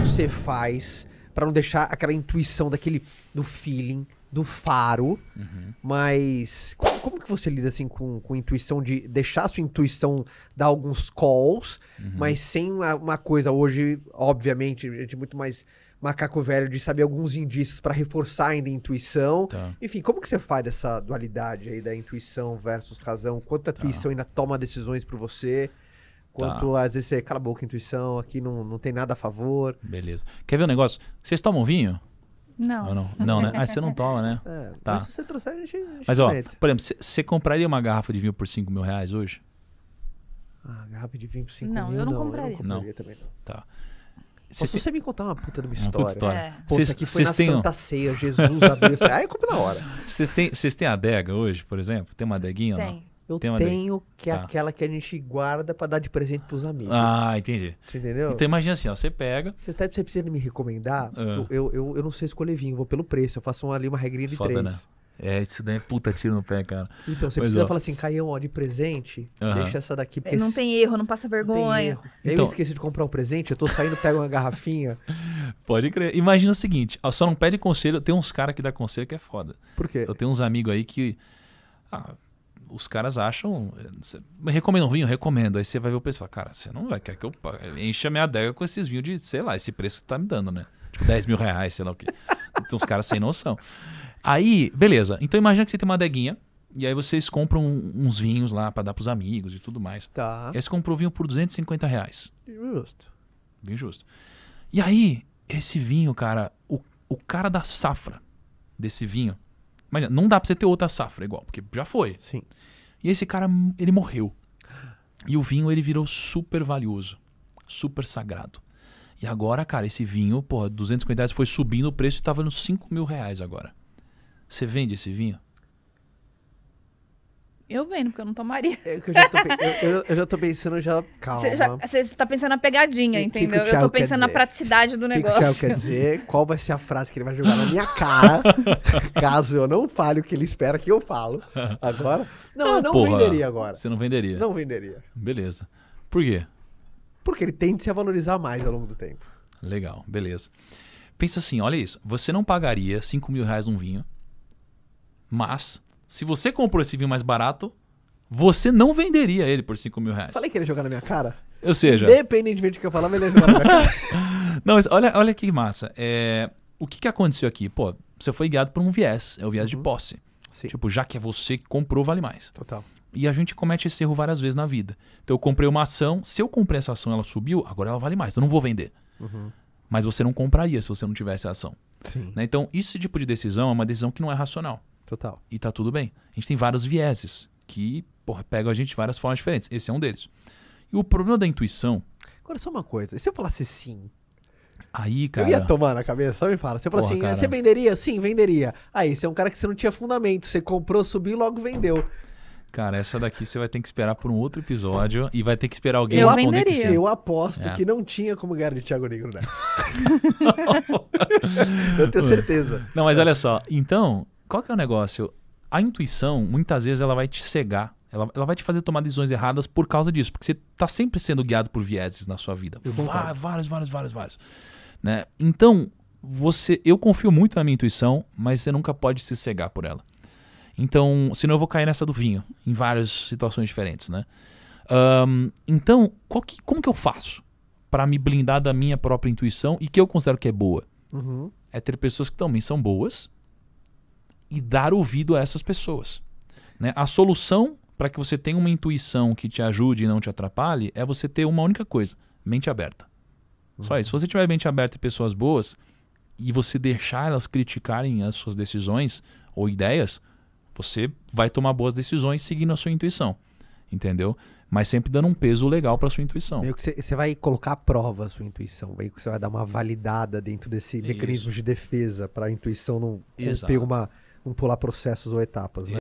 você faz para não deixar aquela intuição daquele do feeling do faro, uhum. mas como, como, que você lida assim com, com intuição de deixar a sua intuição dar alguns calls, uhum. mas sem uma, uma, coisa hoje, obviamente, gente muito mais macaco velho de saber alguns indícios para reforçar ainda a intuição. Tá. Enfim, como que você faz dessa dualidade aí da intuição versus razão? Quanto a tá. intuição ainda toma decisões por você? Quanto tá. às vezes você cala a boca, intuição, aqui não, não tem nada a favor. Beleza. Quer ver um negócio? Vocês tomam vinho? Não. não? Não, né? Ah, você não toma, né? É, tá. Mas se você trouxer, a gente. A gente mas, ó, por exemplo, você compraria uma garrafa de vinho por 5 mil reais hoje? Ah, garrafa de vinho por 5 mil? Não, eu não compraria. Eu não compraria não. também, não. Tá. se você me contar uma puta de uma história? Uma puta história. É. Pô, cês, foi na têm... Santa Ceia, Jesus abriu. Aí eu compro na hora. Vocês têm, têm adega hoje, por exemplo? Tem uma adeguinha? Tem. Não? Eu tem tenho que é tá. aquela que a gente guarda para dar de presente pros amigos. Ah, entendi. Você entendeu? Então imagina assim, ó, você pega. Você, tá, você precisa me recomendar? Ah. Eu, eu, eu não sei escolher vinho, vou pelo preço. Eu faço uma, ali uma regrinha de Foda, três. Né? É, isso daí é puta tiro no pé, cara. Então, você Mas, precisa ó. É. falar assim, Caião, ó, de presente, uhum. deixa essa daqui. É, porque não tem erro, não passa vergonha. Não então, eu esqueci de comprar o um presente, eu tô saindo, pego uma garrafinha. Pode crer. Imagina o seguinte, ó, só não pede conselho, tem uns caras que dá conselho que é foda. Por quê? Eu tenho uns amigos aí que... Ah, os caras acham. Eh, Recomendo um vinho? Recomendo. Aí você vai ver o preço e fala, cara, você não vai querer que eu eh, encha minha adega com esses vinhos de, sei lá, esse preço que tá me dando, né? Tipo, 10 mil reais, sei lá o quê. São os caras sem noção. Aí, beleza. Então imagina que você tem uma adeguinha. E aí vocês compram uns vinhos lá para dar pros amigos e tudo mais. Tá. E aí você comprou vinho por 250 reais. Justo. Vinho justo. E aí, esse vinho, cara, o, o cara da safra desse vinho, mas não dá pra você ter outra safra igual, porque já foi. Sim. E esse cara, ele morreu. E o vinho, ele virou super valioso, super sagrado. E agora, cara, esse vinho, porra, 250 reais foi subindo o preço e tava nos 5 mil reais agora. Você vende esse vinho? Eu vendo, porque eu não tomaria. É eu, eu, já, tô, eu, eu já, tô, pensando, já. Calma. Você tá pensando na pegadinha, e, entendeu? eu tô pensando na praticidade do negócio. Que que o quer dizer? Qual vai ser a frase que ele vai jogar na minha cara? caso eu não fale o que ele espera que eu falo. Agora. Não, ah, eu não porra, venderia agora. Você não venderia? Não venderia. Beleza. Por quê? Porque ele tende a se valorizar mais ao longo do tempo. Legal, beleza. Pensa assim, olha isso. Você não pagaria 5 mil reais num vinho, mas se você comprou esse vinho mais barato, você não venderia ele por 5 mil reais. Falei que ele ia jogar na minha cara. Ou seja. Dependente de do que eu falava, ele ia jogar na minha cara. não, mas olha, olha que massa. É, o que, que aconteceu aqui? Pô, você foi guiado por um viés, é o viés uhum. de posse. Sim. Tipo, já que é você que comprou, vale mais. Total. E a gente comete esse erro várias vezes na vida. Então eu comprei uma ação, se eu comprei essa ação ela subiu, agora ela vale mais, eu não vou vender. Uhum. Mas você não compraria se você não tivesse a ação. Né? Então, esse tipo de decisão é uma decisão que não é racional. Total. E tá tudo bem. A gente tem vários vieses que porra, pegam a gente de várias formas diferentes. Esse é um deles. E o problema da intuição. Agora, só uma coisa. Se eu falasse sim. Aí, cara. Eu ia tomar na cabeça, só me fala. Você fala assim, ah, cara. você venderia? Sim, venderia. Aí, ah, você é um cara que você não tinha fundamento. Você comprou, subiu e logo vendeu. Cara, essa daqui você vai ter que esperar por um outro episódio e vai ter que esperar alguém eu responder venderia. que sim. Eu aposto é. que não tinha como ganhar de Thiago Negro nessa. eu tenho certeza. Não, mas olha só. Então, qual que é o negócio? A intuição, muitas vezes, ela vai te cegar. Ela, ela vai te fazer tomar decisões erradas por causa disso, porque você está sempre sendo guiado por vieses na sua vida. Vá, vários, vários, vários, vários. Né? Então, você, eu confio muito na minha intuição, mas você nunca pode se cegar por ela. Então, senão eu vou cair nessa do vinho, em várias situações diferentes, né? Um, então, que, como que eu faço para me blindar da minha própria intuição e que eu considero que é boa? Uhum. É ter pessoas que também são boas, e dar ouvido a essas pessoas. Né? A solução para que você tenha uma intuição que te ajude e não te atrapalhe é você ter uma única coisa: mente aberta. Uhum. Só isso. Se você tiver mente aberta e pessoas boas e você deixar elas criticarem as suas decisões ou ideias, você vai tomar boas decisões seguindo a sua intuição. Entendeu? Mas sempre dando um peso legal para sua intuição. Meio que você vai colocar à prova a sua intuição. Meio que você vai dar uma validada dentro desse mecanismo isso. de defesa para a intuição não romper uma vamos pular processos ou etapas, né?